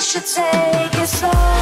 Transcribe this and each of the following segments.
should take it slow.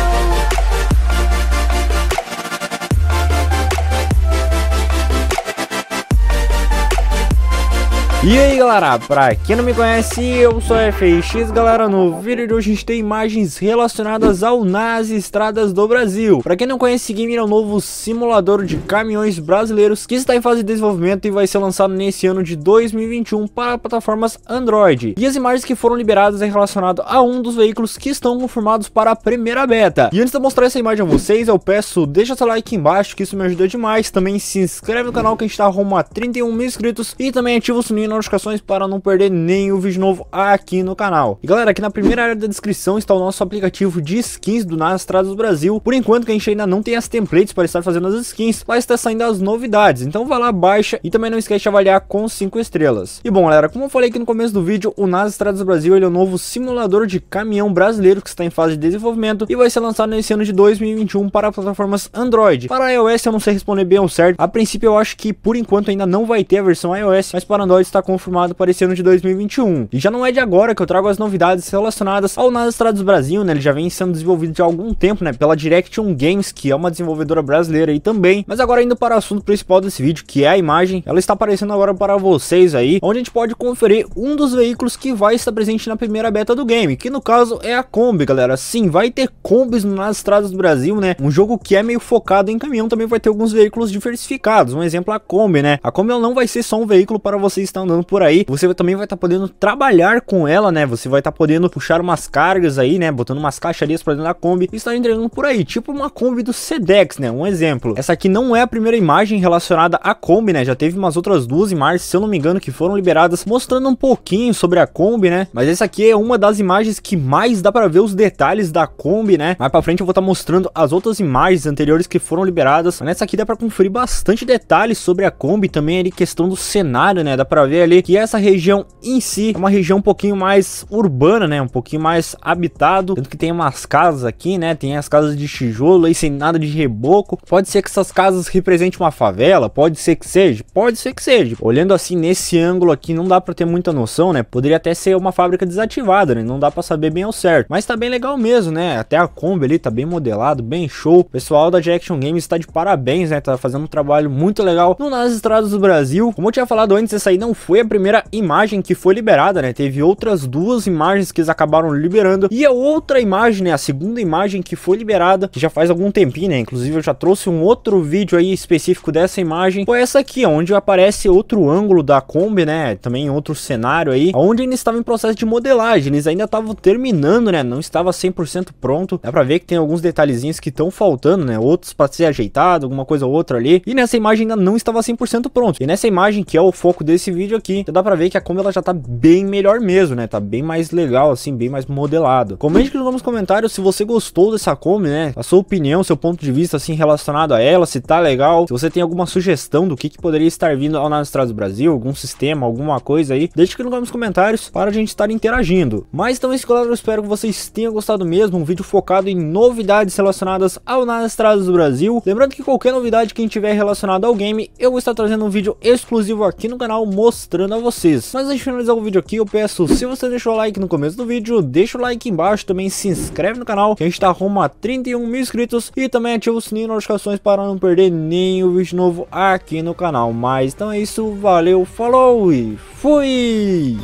E aí galera, pra quem não me conhece, eu sou FX galera, no vídeo de hoje a gente tem imagens relacionadas ao Nas Estradas do Brasil. Pra quem não conhece, esse game é um novo simulador de caminhões brasileiros que está em fase de desenvolvimento e vai ser lançado nesse ano de 2021 para plataformas Android. E as imagens que foram liberadas é relacionado a um dos veículos que estão confirmados para a primeira beta. E antes de eu mostrar essa imagem a vocês, eu peço, deixa seu like embaixo que isso me ajuda demais, também se inscreve no canal que a gente tá rumo a 31 mil inscritos e também ativa o sininho notificações para não perder nenhum vídeo novo aqui no canal. E galera, aqui na primeira área da descrição está o nosso aplicativo de skins do Nastrados Brasil. Por enquanto que a gente ainda não tem as templates para estar fazendo as skins, mas está saindo as novidades. Então vai lá, baixa e também não esquece de avaliar com 5 estrelas. E bom galera, como eu falei aqui no começo do vídeo, o Nastrados Brasil ele é o um novo simulador de caminhão brasileiro que está em fase de desenvolvimento e vai ser lançado nesse ano de 2021 para plataformas Android. Para iOS eu não sei responder bem ao certo, a princípio eu acho que por enquanto ainda não vai ter a versão iOS, mas para Android está está confirmado para esse ano de 2021. E já não é de agora que eu trago as novidades relacionadas ao Nasdaq do Brasil, né? Ele já vem sendo desenvolvido já há algum tempo, né? Pela Direction Games, que é uma desenvolvedora brasileira aí também. Mas agora indo para o assunto principal desse vídeo, que é a imagem, ela está aparecendo agora para vocês aí, onde a gente pode conferir um dos veículos que vai estar presente na primeira beta do game, que no caso é a Kombi, galera. Sim, vai ter Kombis nas estradas do Brasil, né? Um jogo que é meio focado em caminhão, também vai ter alguns veículos diversificados. Um exemplo, a Kombi, né? A Kombi não vai ser só um veículo para você estar por aí, você também vai estar tá podendo trabalhar com ela, né? Você vai estar tá podendo puxar umas cargas aí, né? Botando umas caixarias pra dentro da Kombi e estar entregando por aí, tipo uma Kombi do Sedex, né? Um exemplo. Essa aqui não é a primeira imagem relacionada à Kombi, né? Já teve umas outras duas imagens, se eu não me engano, que foram liberadas mostrando um pouquinho sobre a Kombi, né? Mas essa aqui é uma das imagens que mais dá pra ver os detalhes da Kombi, né? Mais pra frente eu vou estar tá mostrando as outras imagens anteriores que foram liberadas. Nessa aqui dá pra conferir bastante detalhes sobre a Kombi, também ali questão do cenário, né? Dá pra ver entender ali que essa região em si é uma região um pouquinho mais urbana, né? Um pouquinho mais habitado, tanto que tem umas casas aqui, né? Tem as casas de tijolo aí sem nada de reboco. Pode ser que essas casas representem uma favela, pode ser que seja, pode ser que seja. Olhando assim nesse ângulo aqui, não dá para ter muita noção, né? Poderia até ser uma fábrica desativada, né? Não dá para saber bem ao certo, mas tá bem legal mesmo, né? Até a Kombi ali tá bem modelado, bem show. O pessoal da Jackson Games tá de parabéns, né? Tá fazendo um trabalho muito legal no nas estradas do Brasil. Como eu tinha falado antes, essa aí não foi foi a primeira imagem que foi liberada, né? Teve outras duas imagens que eles acabaram liberando. E a outra imagem, né? A segunda imagem que foi liberada, que já faz algum tempinho, né? Inclusive eu já trouxe um outro vídeo aí específico dessa imagem. Foi essa aqui, onde aparece outro ângulo da Kombi, né? Também outro cenário aí, onde eles estavam em processo de modelagem. Eles ainda estavam terminando, né? Não estava 100% pronto. Dá pra ver que tem alguns detalhezinhos que estão faltando, né? Outros pra ser ajeitado, alguma coisa ou outra ali. E nessa imagem ainda não estava 100% pronto. E nessa imagem, que é o foco desse vídeo aqui. Então dá pra ver que a Kombi ela já tá bem melhor mesmo, né? Tá bem mais legal, assim, bem mais modelado. Comente aqui nos comentários se você gostou dessa Kombi, né? A sua opinião, seu ponto de vista, assim, relacionado a ela, se tá legal. Se você tem alguma sugestão do que, que poderia estar vindo ao Nastrado do Brasil, algum sistema, alguma coisa aí, deixa aqui nos comentários para a gente estar interagindo. Mas então é isso, galera. Eu espero que vocês tenham gostado mesmo. Um vídeo focado em novidades relacionadas ao Estradas do Brasil. Lembrando que qualquer novidade que tiver relacionada ao game, eu vou estar trazendo um vídeo exclusivo aqui no canal mostrando mostrando a vocês. Mas antes de finalizar o vídeo aqui, eu peço, se você deixou o like no começo do vídeo, deixa o like embaixo, também se inscreve no canal, que a gente tá rumo a 31 mil inscritos, e também ativa o sininho de notificações para não perder nenhum vídeo novo aqui no canal. Mas então é isso, valeu, falou e fui!